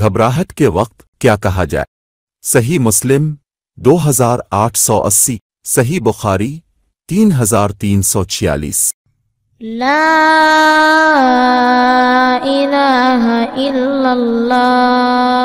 घबराहट के वक्त क्या कहा जाए सही मुस्लिम 2880 सही बुखारी 3346 ला इलाहा इल्लल्लाह